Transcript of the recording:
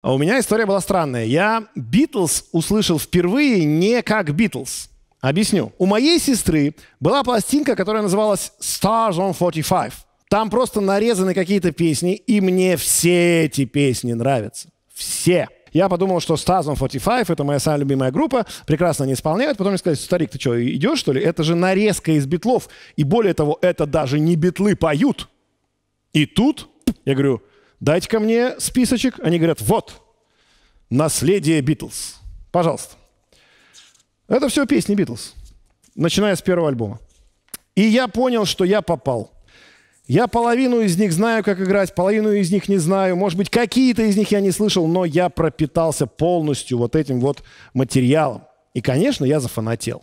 А у меня история была странная. Я Битлз услышал впервые не как Битлз. Объясню. У моей сестры была пластинка, которая называлась Stars on 45. Там просто нарезаны какие-то песни, и мне все эти песни нравятся. Все. Я подумал, что Stars on 45 — это моя самая любимая группа, прекрасно они исполняют. Потом мне сказали, старик, ты что, идешь, что ли? Это же нарезка из битлов. И более того, это даже не битлы поют. И тут я говорю, дайте ко мне списочек. Они говорят, вот, наследие Битлз. Пожалуйста. Это все песни Битлз, начиная с первого альбома. И я понял, что я попал. Я половину из них знаю, как играть, половину из них не знаю. Может быть, какие-то из них я не слышал, но я пропитался полностью вот этим вот материалом. И, конечно, я зафанател.